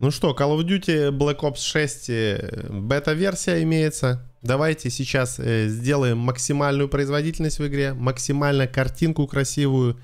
Ну что, Call of Duty Black Ops 6 э, бета-версия имеется. Давайте сейчас э, сделаем максимальную производительность в игре, максимально картинку красивую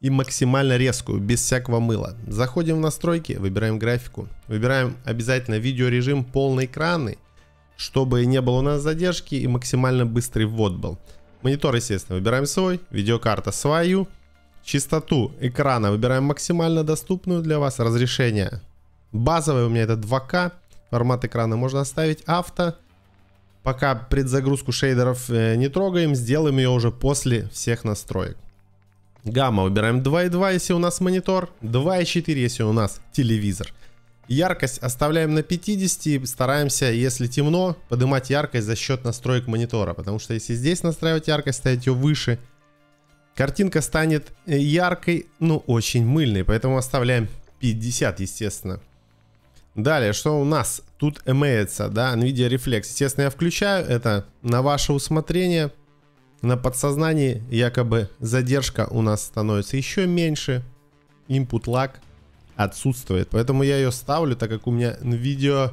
и максимально резкую, без всякого мыла. Заходим в настройки, выбираем графику. Выбираем обязательно видеорежим полный экраны, чтобы не было у нас задержки и максимально быстрый ввод был. Монитор, естественно, выбираем свой, видеокарта свою. Частоту экрана выбираем максимально доступную для вас, разрешение Базовый у меня это 2К. Формат экрана можно оставить. Авто. Пока предзагрузку шейдеров э, не трогаем. Сделаем ее уже после всех настроек. Гамма выбираем 2.2, если у нас монитор. 2.4, если у нас телевизор. Яркость оставляем на 50 и стараемся, если темно, поднимать яркость за счет настроек монитора. Потому что если здесь настраивать яркость, ставить ее выше, картинка станет э, яркой, но ну, очень мыльной. Поэтому оставляем 50, естественно. Далее, что у нас тут имеется, да, NVIDIA Reflex. Естественно, я включаю это на ваше усмотрение. На подсознании якобы задержка у нас становится еще меньше. Input lag отсутствует. Поэтому я ее ставлю, так как у меня NVIDIA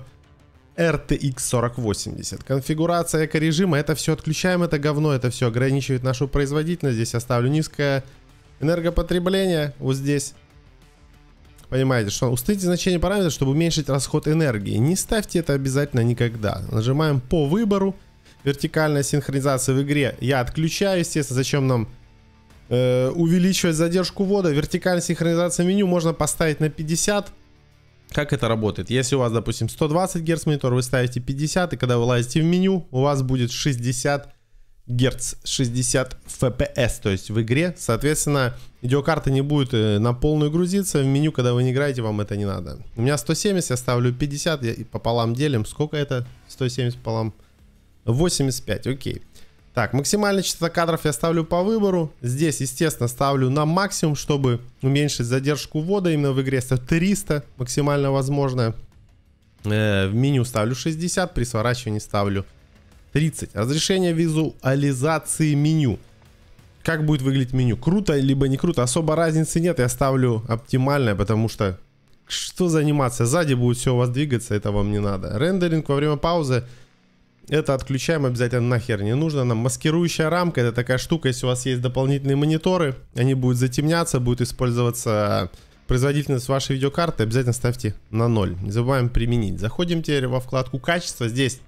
RTX 4080. Конфигурация экорежима, это все отключаем, это говно, это все ограничивает нашу производительность. Здесь оставлю низкое энергопотребление, вот здесь понимаете, что устыдите значение параметра, чтобы уменьшить расход энергии. Не ставьте это обязательно никогда. Нажимаем по выбору. Вертикальная синхронизация в игре я отключаю, естественно, зачем нам э, увеличивать задержку ввода. Вертикальная синхронизация меню можно поставить на 50. Как это работает? Если у вас, допустим, 120 Гц монитор, вы ставите 50, и когда вы лазите в меню, у вас будет 60 Герц 60 FPS, то есть в игре. Соответственно, видеокарта не будет э, на полную грузиться. В меню, когда вы не играете, вам это не надо. У меня 170, я ставлю 50 и пополам делим. Сколько это? 170 пополам. 85, окей. Так, максимальная частота кадров я ставлю по выбору. Здесь, естественно, ставлю на максимум, чтобы уменьшить задержку ввода. Именно в игре это 300, максимально возможное. Э, в меню ставлю 60, при сворачивании ставлю 30. Разрешение визуализации меню. Как будет выглядеть меню? Круто, либо не круто. Особо разницы нет. Я ставлю оптимальное, потому что что заниматься Сзади будет все у вас двигаться, это вам не надо. Рендеринг во время паузы. Это отключаем обязательно, нахер не нужно нам. Маскирующая рамка, это такая штука, если у вас есть дополнительные мониторы, они будут затемняться, будет использоваться производительность вашей видеокарты, обязательно ставьте на 0. Не забываем применить. Заходим теперь во вкладку качество, здесь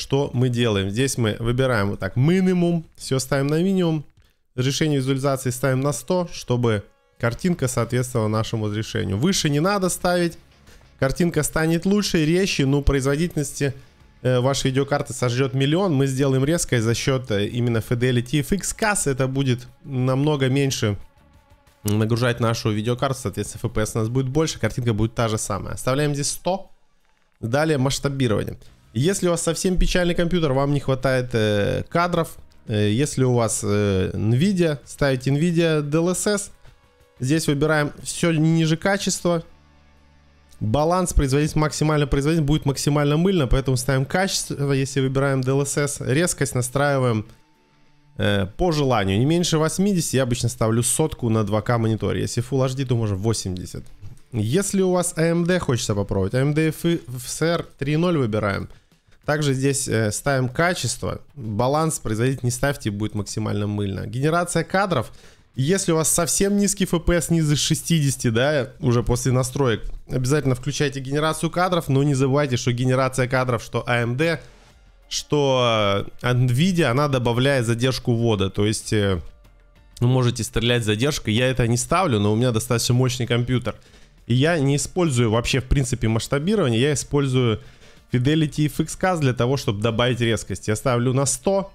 что мы делаем? Здесь мы выбираем вот так минимум, все ставим на минимум. Разрешение визуализации ставим на 100, чтобы картинка соответствовала нашему разрешению. Выше не надо ставить. Картинка станет лучше, резче, но ну, производительности э, вашей видеокарты сожрет миллион, мы сделаем резкое за счет э, именно Fidelity FX CAS. Это будет намного меньше нагружать нашу видеокарту, соответственно, FPS у нас будет больше, картинка будет та же самая. Оставляем здесь 100. Далее масштабирование. Если у вас совсем печальный компьютер, вам не хватает э, кадров. Э, если у вас э, NVIDIA, ставите NVIDIA DLSS. Здесь выбираем все ниже качества. Баланс производитель максимально производитель будет максимально мыльно, поэтому ставим качество, если выбираем DLSS. Резкость настраиваем э, по желанию. Не меньше 80, я обычно ставлю сотку на 2К мониторе. Если Full HD, то можно 80. Если у вас AMD хочется попробовать, AMD FSR 3.0 выбираем – также здесь э, ставим качество. Баланс производить не ставьте, будет максимально мыльно. Генерация кадров. Если у вас совсем низкий FPS, ниже 60, да, уже после настроек, обязательно включайте генерацию кадров, но не забывайте, что генерация кадров, что AMD, что э, NVIDIA, она добавляет задержку ввода, то есть э, вы можете стрелять задержкой, я это не ставлю, но у меня достаточно мощный компьютер. И я не использую вообще, в принципе, масштабирование, я использую Fidelity FXCast для того, чтобы добавить резкость. Я ставлю на 100.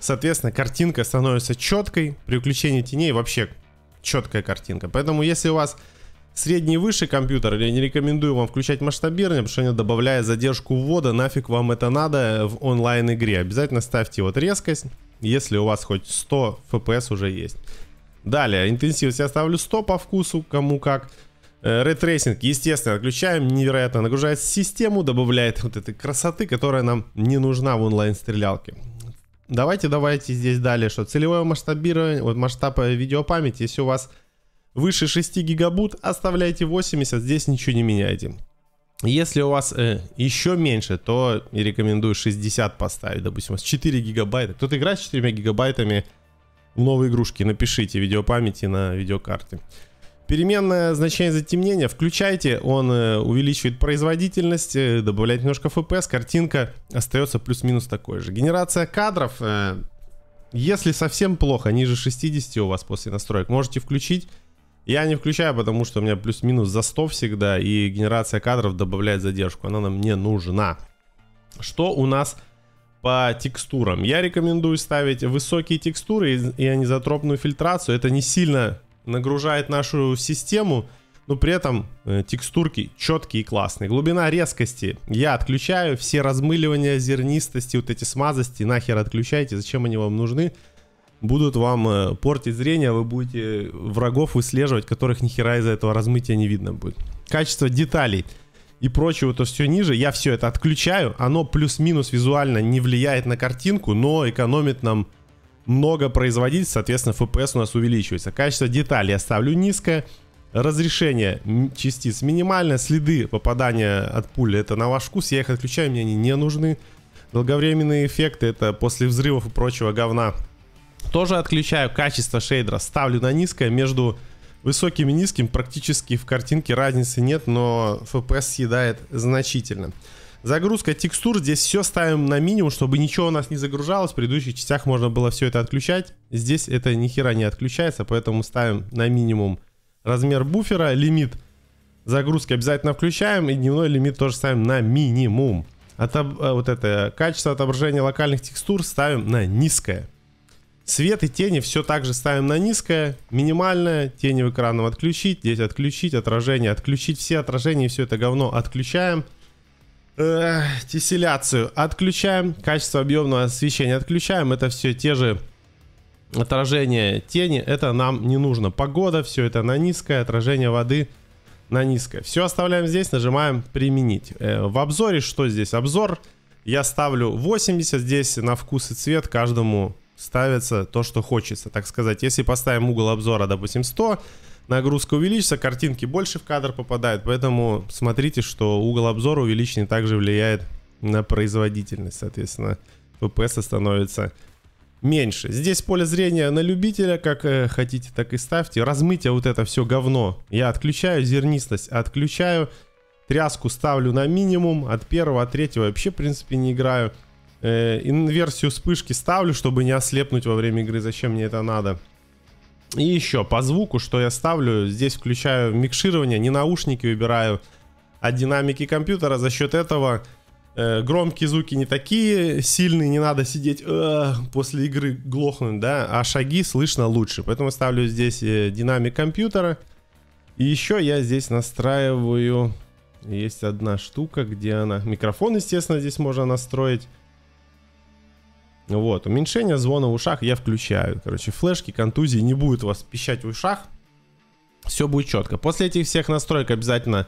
Соответственно, картинка становится четкой. При включении теней вообще четкая картинка. Поэтому, если у вас средний и выше компьютер, я не рекомендую вам включать масштабирование, потому что они добавляют задержку ввода. Нафиг вам это надо в онлайн-игре. Обязательно ставьте вот резкость, если у вас хоть 100 FPS уже есть. Далее, интенсивность я ставлю 100 по вкусу, кому как. Э, Рейтрейсинг, естественно, отключаем, невероятно нагружает систему, добавляет вот этой красоты, которая нам не нужна в онлайн-стрелялке. Давайте, давайте здесь далее, что целевое масштабирование, вот масштаб э, видеопамяти, если у вас выше 6 гигабут, оставляйте 80, здесь ничего не меняйте. Если у вас э, еще меньше, то и рекомендую 60 поставить, допустим, у вас 4 гигабайта. Кто-то играет с 4 гигабайтами в новые игрушки, напишите видеопамяти на видеокарте. Переменное значение затемнения включайте, он э, увеличивает производительность, э, добавляет немножко FPS, картинка остается плюс-минус такой же. Генерация кадров, э, если совсем плохо, ниже 60 у вас после настроек, можете включить. Я не включаю, потому что у меня плюс-минус за 100 всегда, и генерация кадров добавляет задержку, она нам не нужна. Что у нас по текстурам? Я рекомендую ставить высокие текстуры и анизотропную фильтрацию, это не сильно нагружает нашу систему, но при этом э, текстурки четкие и классные. Глубина резкости я отключаю, все размыливания, зернистости, вот эти смазости нахер отключайте, зачем они вам нужны. Будут вам э, портить зрение, вы будете врагов выслеживать, которых нихера из-за этого размытия не видно будет. Качество деталей и прочего, то все ниже, я все это отключаю, оно плюс-минус визуально не влияет на картинку, но экономит нам много производить, соответственно, FPS у нас увеличивается. Качество деталей я ставлю низкое. Разрешение частиц минимальное. Следы попадания от пули это на ваш вкус. Я их отключаю, мне они не нужны. Долговременные эффекты это после взрывов и прочего говна. Тоже отключаю качество шейдера. Ставлю на низкое. Между высоким и низким практически в картинке разницы нет, но FPS съедает значительно. Загрузка текстур. Здесь все ставим на минимум, чтобы ничего у нас не загружалось. В предыдущих частях можно было все это отключать. Здесь это нихера не отключается, поэтому ставим на минимум размер буфера, лимит загрузки обязательно включаем и дневной лимит тоже ставим на минимум. Отоб... Э, вот это качество отображения локальных текстур ставим на низкое. Свет и тени все так же ставим на низкое, минимальное, тени в экраном отключить, здесь отключить, отражение отключить, все отражения и все это говно отключаем. Э, тесселяцию отключаем. Качество объемного освещения отключаем. Это все те же отражения тени. Это нам не нужно. Погода, все это на низкое. Отражение воды на низкое. Все оставляем здесь. Нажимаем применить. Э, в обзоре что здесь? Обзор я ставлю 80. Здесь на вкус и цвет каждому ставится то, что хочется, так сказать. Если поставим угол обзора, допустим, 100, нагрузка увеличится, картинки больше в кадр попадают, поэтому смотрите, что угол обзора увеличенный также влияет на производительность, соответственно, FPS становится меньше. Здесь поле зрения на любителя, как э, хотите, так и ставьте. Размытие вот это все говно. Я отключаю, зернистость отключаю, тряску ставлю на минимум, от первого, от третьего вообще, в принципе, не играю. Э, инверсию вспышки ставлю, чтобы не ослепнуть во время игры, зачем мне это надо. И еще по звуку, что я ставлю, здесь включаю микширование, не наушники выбираю, а динамики компьютера. За счет этого э, громкие звуки не такие сильные, не надо сидеть э, после игры глохнуть, да, а шаги слышно лучше. Поэтому ставлю здесь э, динамик компьютера. И еще я здесь настраиваю, есть одна штука, где она, микрофон, естественно, здесь можно настроить. Вот, уменьшение звона в ушах я включаю. Короче, флешки, контузии не будет у вас пищать в ушах. Все будет четко. После этих всех настроек обязательно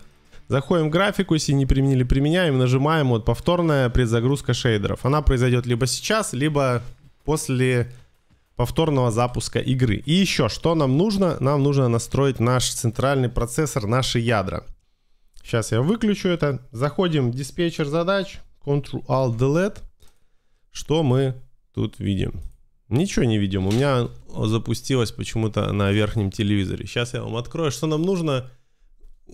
заходим в графику, если не применили, применяем, нажимаем вот повторная предзагрузка шейдеров. Она произойдет либо сейчас, либо после повторного запуска игры. И еще, что нам нужно? Нам нужно настроить наш центральный процессор, наши ядра. Сейчас я выключу это. Заходим в диспетчер задач, Ctrl-Alt-Delete, что мы Тут видим. Ничего не видим. У меня запустилось почему-то на верхнем телевизоре. Сейчас я вам открою, что нам нужно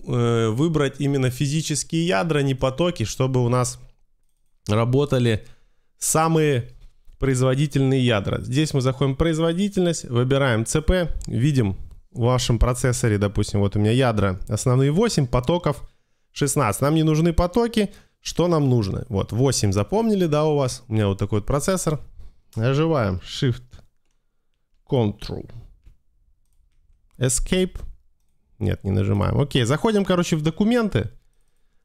э, выбрать именно физические ядра, не потоки, чтобы у нас работали самые производительные ядра. Здесь мы заходим в производительность, выбираем ЦП, видим в вашем процессоре, допустим, вот у меня ядра основные 8, потоков 16. Нам не нужны потоки, что нам нужно? Вот 8 запомнили, да, у вас, у меня вот такой вот процессор, Нажимаем Shift, Control, Escape. Нет, не нажимаем. Окей, заходим, короче, в документы.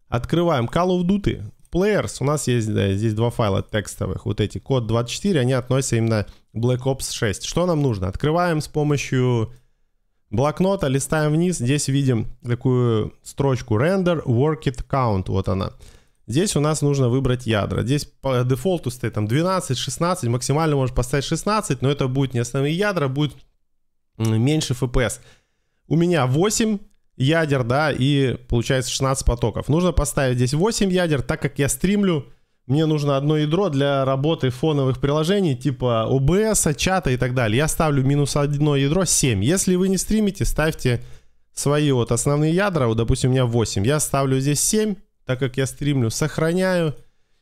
Открываем Call of Duty. Players. У нас есть да, здесь два файла текстовых. Вот эти код 24, они относятся именно Black Ops 6. Что нам нужно? Открываем с помощью блокнота, листаем вниз. Здесь видим такую строчку render work it count. Вот она. Здесь у нас нужно выбрать ядра. Здесь по дефолту стоит там 12, 16, максимально можно поставить 16, но это будет не основные ядра, будет меньше FPS. У меня 8 ядер, да, и получается 16 потоков. Нужно поставить здесь 8 ядер, так как я стримлю, мне нужно одно ядро для работы фоновых приложений типа OBS, чата и так далее. Я ставлю минус одно ядро 7. Если вы не стримите, ставьте свои вот основные ядра, вот, допустим, у меня 8. Я ставлю здесь 7, так как я стримлю, сохраняю.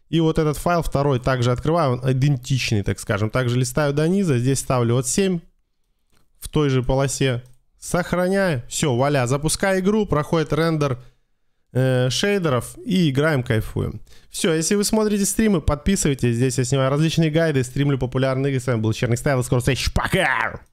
И вот этот файл второй также открываю, он идентичный, так скажем. Также листаю до низа, здесь ставлю вот 7 в той же полосе. Сохраняю, все, валя, запускаю игру, проходит рендер э, шейдеров и играем, кайфуем. Все, если вы смотрите стримы, подписывайтесь, здесь я снимаю различные гайды, стримлю популярные игры. С вами был Черный Стайл, скоро встреч, пока!